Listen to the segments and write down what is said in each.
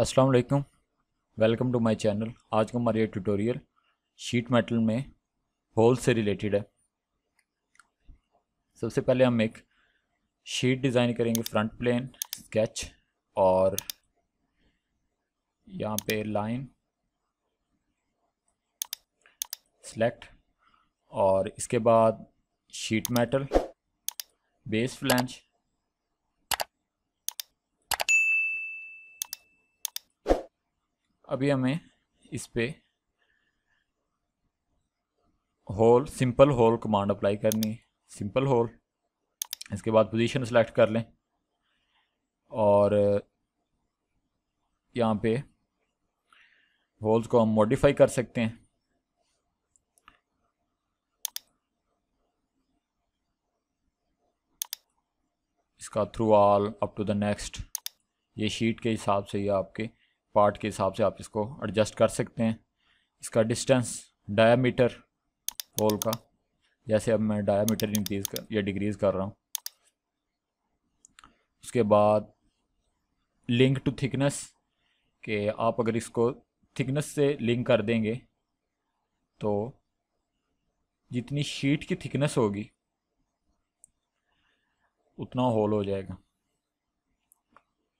अस्सलाम वालेकुम welcome to my channel आज का हमारा ये ट्यूटोरियल शीट मेटल में होल से रिलेटेड है सबसे पहले हम एक शीट डिज़ाइन करेंगे फ्रंट प्लेन स्केच और यहाँ पे लाइन सेलेक्ट और इसके बाद शीट मेटल बेस फ्लैंज अभी हमें इस पर hole simple hole command apply करनी है सिंपल होल इसके बाद पोजीशन सेलेक्ट कर लें और यहाँ पे होल्स को हम मॉडिफाई कर सकते हैं इसका through all up to the next ये शीट के हिसाब से ही आपके पार्ट के हिसाब से आप इसको एडजस्ट कर सकते हैं इसका डिस्टेंस डायामीटर होल का जैसे अब मैं डायामीटर इंक्रीज कर या डिक्रीज कर रहा हूँ उसके बाद लिंक टू थिकनेस के आप अगर इसको थिकनेस से लिंक कर देंगे तो जितनी शीट की थिकनेस होगी उतना होल हो जाएगा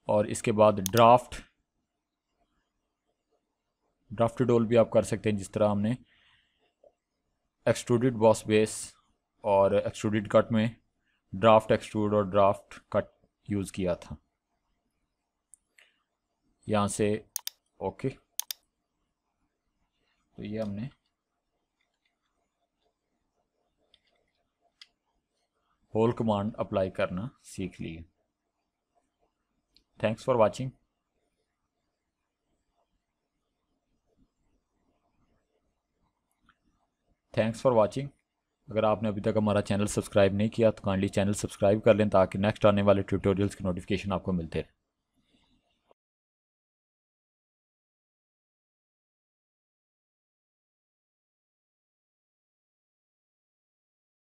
और इसके बाद ड्राफ्ट ड्राफ्टेड डोल भी आप कर सकते हैं जिस तरह हमने एक्सट्रूडेड बॉस बेस और एक्सट्रूडेड कट में ड्राफ्ट एक्सट्रूड और ड्राफ्ट कट यूज़ किया था यहाँ से ओके तो ये हमने होल कमांड अप्लाई करना सीख लिए thanks for watching thanks for watching अगर आपने अभी तक हमारा चैनल सब्सक्राइब नहीं किया तो काइंडली चैनल सब्सक्राइब कर लें ताकि नेक्स्ट आने वाले ट्यूटोरियल्स की नोटिफिकेशन आपको मिलते रहे